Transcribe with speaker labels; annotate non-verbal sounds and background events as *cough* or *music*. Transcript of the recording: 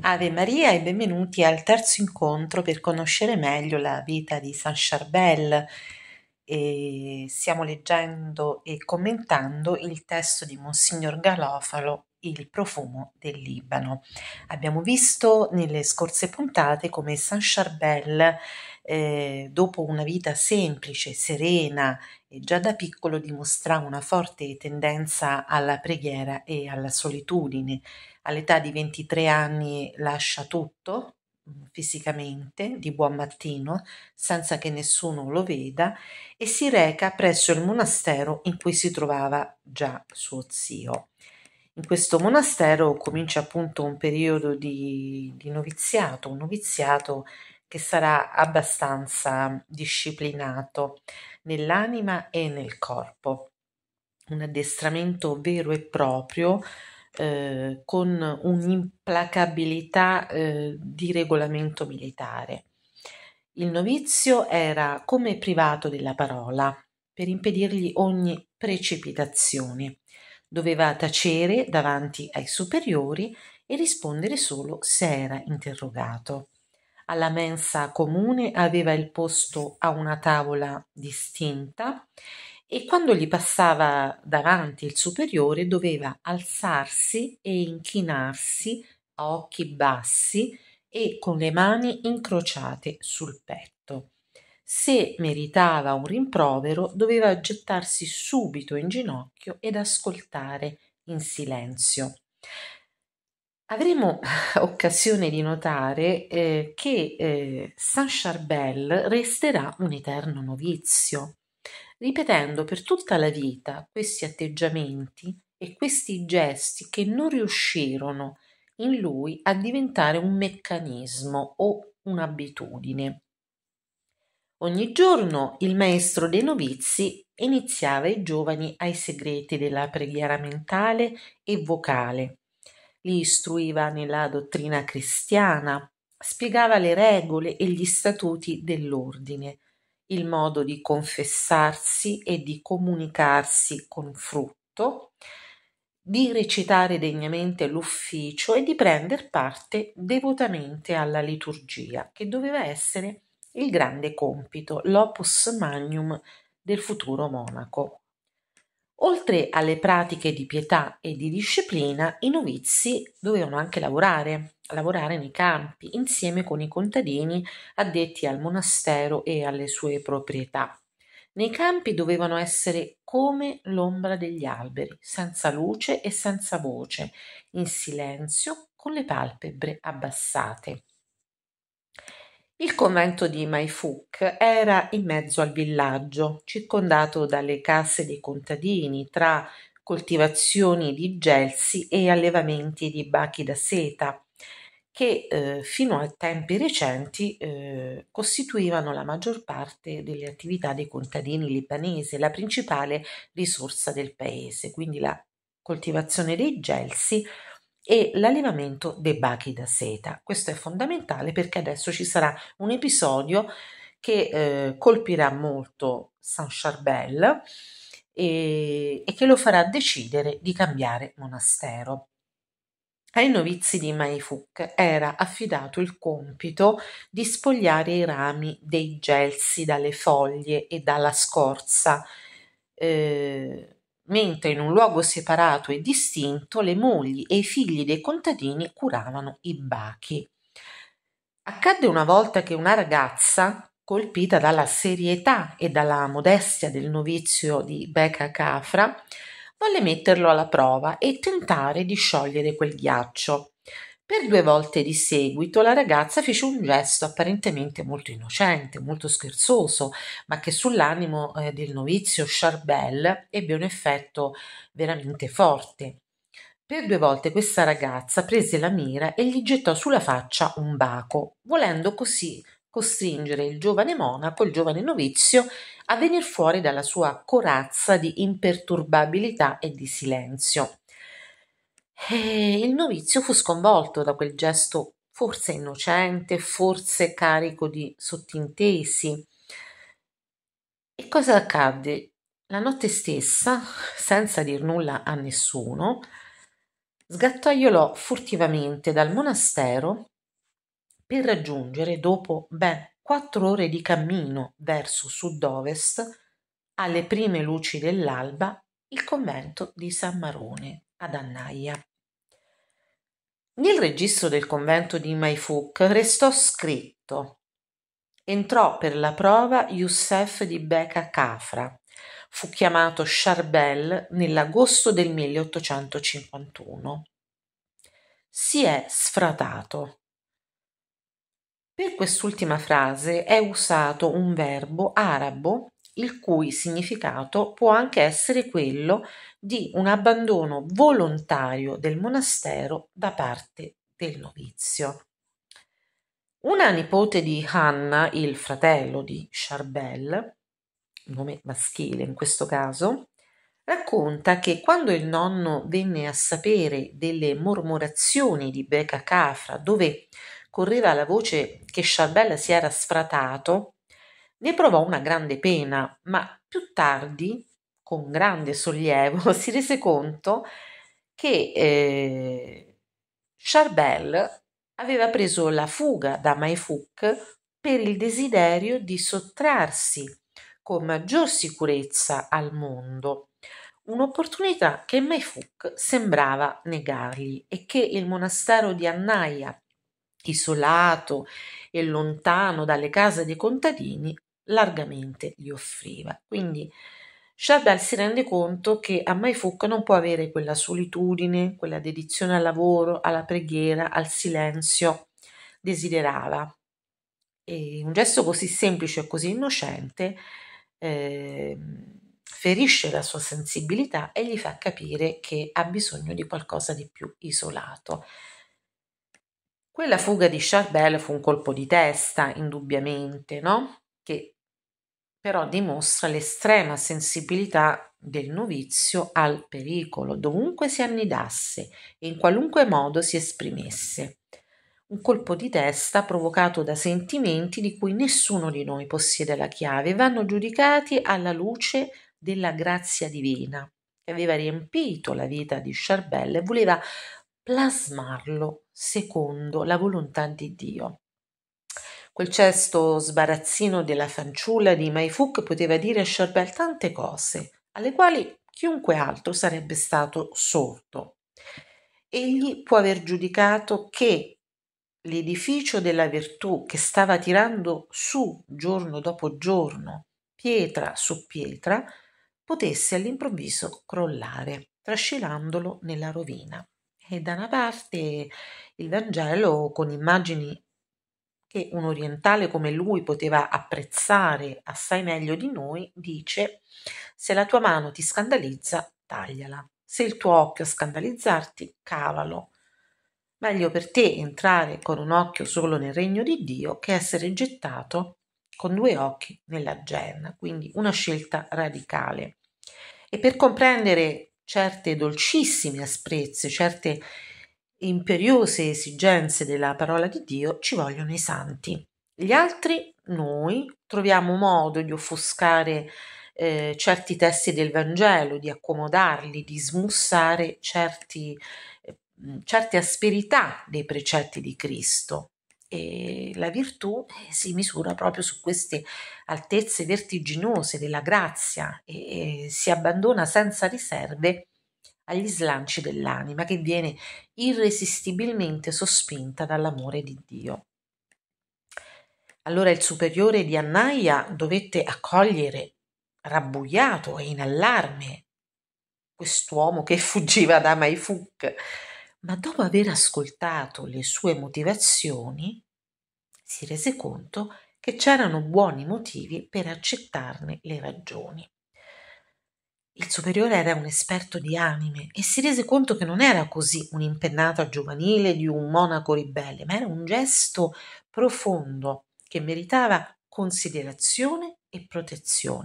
Speaker 1: Ave Maria e benvenuti al terzo incontro per conoscere meglio la vita di Saint Charbel. E stiamo leggendo e commentando il testo di Monsignor Galofalo, Il profumo del Libano. Abbiamo visto nelle scorse puntate come Saint Charbel eh, dopo una vita semplice, serena e già da piccolo dimostrava una forte tendenza alla preghiera e alla solitudine. All'età di 23 anni lascia tutto mm, fisicamente di buon mattino senza che nessuno lo veda e si reca presso il monastero in cui si trovava già suo zio. In questo monastero comincia appunto un periodo di, di noviziato, un noviziato che sarà abbastanza disciplinato nell'anima e nel corpo. Un addestramento vero e proprio eh, con un'implacabilità eh, di regolamento militare. Il novizio era come privato della parola per impedirgli ogni precipitazione. Doveva tacere davanti ai superiori e rispondere solo se era interrogato alla mensa comune aveva il posto a una tavola distinta e quando gli passava davanti il superiore doveva alzarsi e inchinarsi a occhi bassi e con le mani incrociate sul petto. Se meritava un rimprovero doveva gettarsi subito in ginocchio ed ascoltare in silenzio. Avremo eh, occasione di notare eh, che eh, Saint Charbel resterà un eterno novizio, ripetendo per tutta la vita questi atteggiamenti e questi gesti che non riuscirono in lui a diventare un meccanismo o un'abitudine. Ogni giorno il maestro dei novizi iniziava i giovani ai segreti della preghiera mentale e vocale li istruiva nella dottrina cristiana, spiegava le regole e gli statuti dell'ordine, il modo di confessarsi e di comunicarsi con frutto, di recitare degnamente l'ufficio e di prendere parte devotamente alla liturgia, che doveva essere il grande compito, l'opus magnum del futuro monaco. Oltre alle pratiche di pietà e di disciplina, i novizi dovevano anche lavorare, lavorare nei campi, insieme con i contadini addetti al monastero e alle sue proprietà. Nei campi dovevano essere come l'ombra degli alberi, senza luce e senza voce, in silenzio, con le palpebre abbassate. Il convento di Maifouc era in mezzo al villaggio, circondato dalle casse dei contadini, tra coltivazioni di gelsi e allevamenti di bachi da seta, che eh, fino a tempi recenti eh, costituivano la maggior parte delle attività dei contadini libanesi, la principale risorsa del paese, quindi la coltivazione dei gelsi e l'allevamento dei bachi da seta. Questo è fondamentale perché adesso ci sarà un episodio che eh, colpirà molto Saint Charbel e, e che lo farà decidere di cambiare monastero. Ai novizi di Maifuc era affidato il compito di spogliare i rami dei gelsi dalle foglie e dalla scorza, eh, mentre in un luogo separato e distinto le mogli e i figli dei contadini curavano i bachi. Accadde una volta che una ragazza, colpita dalla serietà e dalla modestia del novizio di Becca Cafra, volle metterlo alla prova e tentare di sciogliere quel ghiaccio. Per due volte di seguito la ragazza fece un gesto apparentemente molto innocente, molto scherzoso, ma che sull'animo eh, del novizio Charbel ebbe un effetto veramente forte. Per due volte questa ragazza prese la mira e gli gettò sulla faccia un baco, volendo così costringere il giovane monaco, il giovane novizio, a venir fuori dalla sua corazza di imperturbabilità e di silenzio e eh, il novizio fu sconvolto da quel gesto forse innocente, forse carico di sottintesi. E cosa accadde? La notte stessa, senza dir nulla a nessuno, sgattaiolò furtivamente dal monastero per raggiungere, dopo ben quattro ore di cammino verso sud-ovest, alle prime luci dell'alba, il convento di San Marone ad Annaia. Nel registro del convento di Maifuc restò scritto Entrò per la prova Youssef di Beka Cafra. Fu chiamato Charbel nell'agosto del 1851. Si è sfratato. Per quest'ultima frase è usato un verbo arabo il cui significato può anche essere quello di un abbandono volontario del monastero da parte del novizio. Una nipote di Hanna, il fratello di Charbel, nome maschile in questo caso, racconta che quando il nonno venne a sapere delle mormorazioni di Beca Cafra, dove correva la voce che Charbel si era sfratato, ne provò una grande pena, ma più tardi, con grande sollievo, *laughs* si rese conto che eh, Charbel aveva preso la fuga da Maifouk per il desiderio di sottrarsi con maggior sicurezza al mondo, un'opportunità che Maifouk sembrava negargli e che il monastero di Annaia, isolato e lontano dalle case dei contadini, largamente gli offriva. Mm. Quindi Chardal si rende conto che a Maifuc non può avere quella solitudine, quella dedizione al lavoro, alla preghiera, al silenzio desiderava. E un gesto così semplice e così innocente eh, ferisce la sua sensibilità e gli fa capire che ha bisogno di qualcosa di più isolato. Quella fuga di Charbel fu un colpo di testa, indubbiamente, no? però dimostra l'estrema sensibilità del novizio al pericolo, dovunque si annidasse e in qualunque modo si esprimesse. Un colpo di testa provocato da sentimenti di cui nessuno di noi possiede la chiave vanno giudicati alla luce della grazia divina che aveva riempito la vita di Charbel e voleva plasmarlo secondo la volontà di Dio. Quel cesto sbarazzino della fanciulla di Mai poteva dire a Charbel tante cose, alle quali chiunque altro sarebbe stato sordo. Egli può aver giudicato che l'edificio della virtù che stava tirando su giorno dopo giorno, pietra su pietra, potesse all'improvviso crollare, trascinandolo nella rovina. E da una parte il Vangelo, con immagini che un orientale come lui poteva apprezzare assai meglio di noi, dice se la tua mano ti scandalizza, tagliala. Se il tuo occhio a scandalizzarti, cavalo. Meglio per te entrare con un occhio solo nel regno di Dio che essere gettato con due occhi nella genna, quindi una scelta radicale. E per comprendere certe dolcissime asprezze, certe imperiose esigenze della parola di Dio ci vogliono i santi. Gli altri, noi, troviamo modo di offuscare eh, certi testi del Vangelo, di accomodarli, di smussare certi, eh, certe asperità dei precetti di Cristo. E la virtù eh, si misura proprio su queste altezze vertiginose della grazia e, e si abbandona senza riserve agli slanci dell'anima che viene irresistibilmente sospinta dall'amore di Dio. Allora il superiore di Annaia dovette accogliere, rabbuiato e in allarme, quest'uomo che fuggiva da Maifuk, ma dopo aver ascoltato le sue motivazioni, si rese conto che c'erano buoni motivi per accettarne le ragioni. Il superiore era un esperto di anime e si rese conto che non era così un'impennata giovanile di un monaco ribelle, ma era un gesto profondo che meritava considerazione e protezione.